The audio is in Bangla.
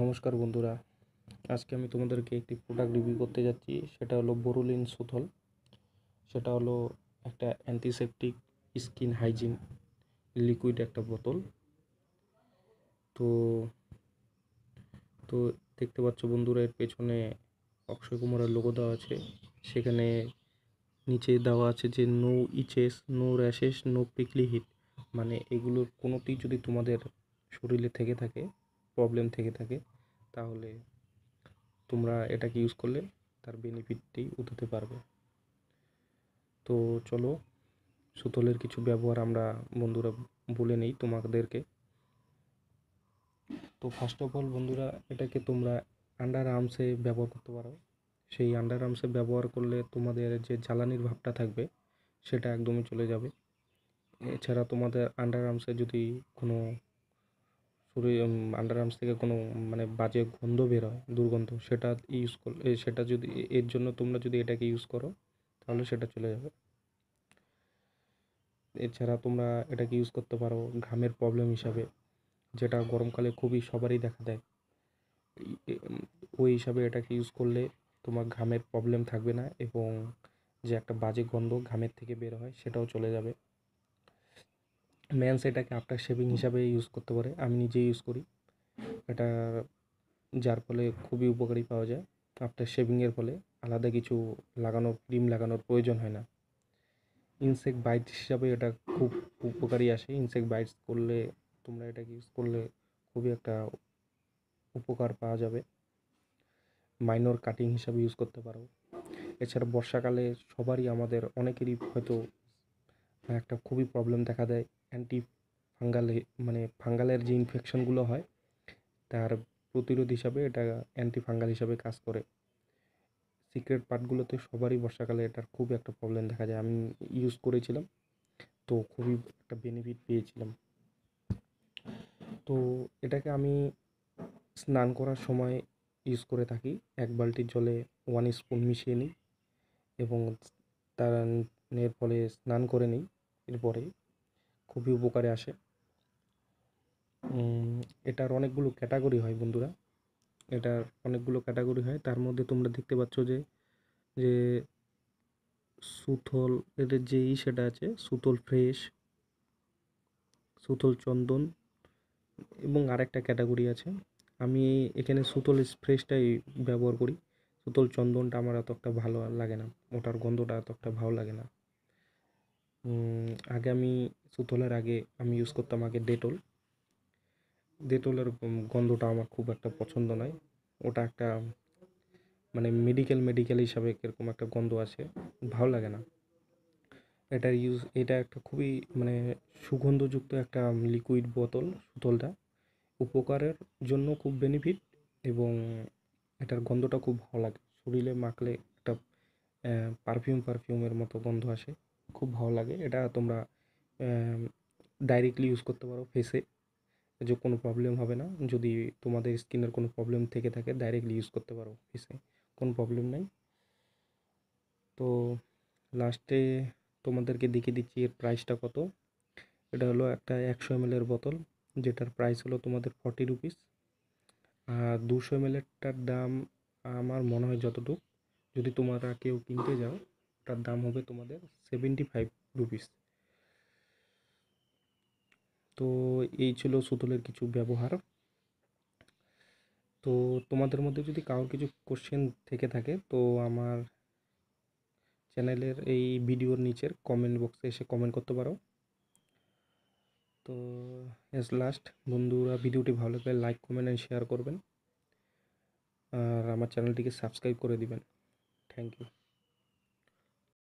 নমস্কার বন্ধুরা আজকে আমি তোমাদেরকে একটি প্রোডাক্ট রিভিউ করতে যাচ্ছি সেটা হলো বরুলিন সুথল সেটা হলো একটা অ্যান্টিসেপটিক স্কিন হাইজিন লিকুইড একটা বোতল তো তো দেখতে পাচ্ছ বন্ধুরা এর পেছনে অক্ষয় কুমারের লোগো দেওয়া আছে সেখানে নিচে দেওয়া আছে যে no itches no rashes no prickly heat মানে এগুলোর কোনোটি যদি তোমাদের শরীরে থেকে থাকে প্রবলেম থেকে থাকে তাহলে তোমরা এটাকে ইউজ করলে তার বেনিফিটটি উঠাতে পারবে তো চলো সুতলের কিছু ব্যবহার আমরা বন্ধুরা বলে নেই তোমাদেরকে তো ফার্স্ট অফ অল বন্ধুরা এটাকে তোমরা আন্ডার আর্মসে ব্যবহার করতে পারো সেই আন্ডার আর্মসে ব্যবহার করলে তোমাদের যে জ্বালানির ভাবটা থাকবে সেটা একদমই চলে যাবে এছাড়া তোমাদের আন্ডার আর্মসে যদি কোনো আন্ডার আন্ডারআর্মস থেকে কোনো মানে বাজে গন্ধ বের হয় দুর্গন্ধ সেটা ইউজ করলে সেটা যদি এর জন্য তোমরা যদি এটাকে ইউজ করো তাহলে সেটা চলে যাবে এছাড়া তোমরা এটাকে ইউজ করতে পারো ঘামের প্রবলেম হিসাবে যেটা গরমকালে খুবই সবারই দেখা দেয় ওই হিসাবে এটাকে ইউজ করলে তোমার ঘামের প্রবলেম থাকবে না এবং যে একটা বাজে গন্ধ ঘামের থেকে বের হয় সেটাও চলে যাবে ম্যানস এটাকে আফটার শেভিং হিসাবে ইউজ করতে পারে আমি নিজেই ইউজ করি এটা যার ফলে খুবই উপকারী পাওয়া যায় আফটার শেভিংয়ের ফলে আলাদা কিছু লাগানোর ক্রিম লাগানোর প্রয়োজন হয় না ইনসেক্ট বাইট হিসাবে এটা খুব উপকারী আসে ইনসেক্ট বাইটস করলে তোমরা এটাকে ইউজ করলে খুবই একটা উপকার পাওয়া যাবে মাইনর কাটিং হিসাবে ইউজ করতে পারো এছাড়া বর্ষাকালে সবারই আমাদের অনেকেরই হয়তো মানে একটা খুবই প্রবলেম দেখা দেয় অ্যান্টি ফাঙ্গাল মানে ফাঙ্গালের যে ইনফেকশনগুলো হয় তার প্রতিরোধ হিসাবে এটা অ্যান্টি ফাঙ্গাল হিসাবে কাজ করে সিক্রেট পার্টগুলোতে সবারই বর্ষাকালে এটার খুব একটা প্রবলেম দেখা যায় আমি ইউজ করেছিলাম তো খুবই একটা বেনিফিট পেয়েছিলাম তো এটাকে আমি স্নান করার সময় ইউজ করে থাকি এক বালতি জলে ওয়ান স্পুন মিশিয়ে নিই এবং তার এর ফলে স্নান করে নিই এরপরে খুবই উপকারে আসে এটার অনেকগুলো ক্যাটাগরি হয় বন্ধুরা এটার অনেকগুলো ক্যাটাগরি হয় তার মধ্যে তোমরা দেখতে পাচ্ছ যে যে সুথল এদের যে ই সেটা আছে সুতল ফ্রেশ সুতল চন্দন এবং আরেকটা ক্যাটাগরি আছে আমি এখানে সুতল ফ্রেশটাই ব্যবহার করি সুতল চন্দনটা আমার এত একটা ভালো লাগে না ওটার গন্ধটা এত একটা ভালো লাগে না আগে আমি সুতোলার আগে আমি ইউজ করতাম আগে ডেটল ডেটলের গন্ধটা আমার খুব একটা পছন্দ নয় ওটা একটা মানে মেডিকেল মেডিকেল হিসাবে কীরকম একটা গন্ধ আছে ভালো লাগে না এটার ইউজ এটা একটা খুবই মানে সুগন্ধযুক্ত একটা লিকুইড বোতল সুতলটা উপকারের জন্য খুব বেনিফিট এবং এটার গন্ধটা খুব ভালো লাগে শরীরে মাখলে একটা পারফিউম পারফিউমের মতো গন্ধ আসে খুব ভালো লাগে এটা তোমরা ডাইরেক্টলি ইউজ করতে পারো ফেসে যে কোনো প্রবলেম হবে না যদি তোমাদের স্কিনের কোনো প্রবলেম থেকে থাকে ডাইরেক্টলি ইউজ করতে পারো ফেসে কোনো প্রবলেম নাই তো লাস্টে তোমাদেরকে দেখিয়ে দিচ্ছি এর প্রাইসটা কত এটা হলো একটা একশো এমএলের বোতল যেটার প্রাইস হলো তোমাদের ফর্টি রুপিস আর দুশো এমএলেরটার দাম আমার মনে হয় যতটুকু যদি তোমরা কেউ কিনতে যাও ওটার দাম হবে তোমাদের সেভেন্টি ফাইভ রুপিস তো এই ছিল সুতোলের কিছু ব্যবহার তো তোমাদের মধ্যে যদি কারোর কিছু কোশ্চেন থেকে থাকে তো আমার চ্যানেলের এই ভিডিওর নিচের কমেন্ট বক্সে এসে কমেন্ট করতে পারো তো এস লাস্ট বন্ধুরা ভিডিওটি ভালো লাগলে লাইক কমেন্ট অ্যান্ড শেয়ার করবেন আর আমার চ্যানেলটিকে সাবস্ক্রাইব করে দিবেন থ্যাংক ইউ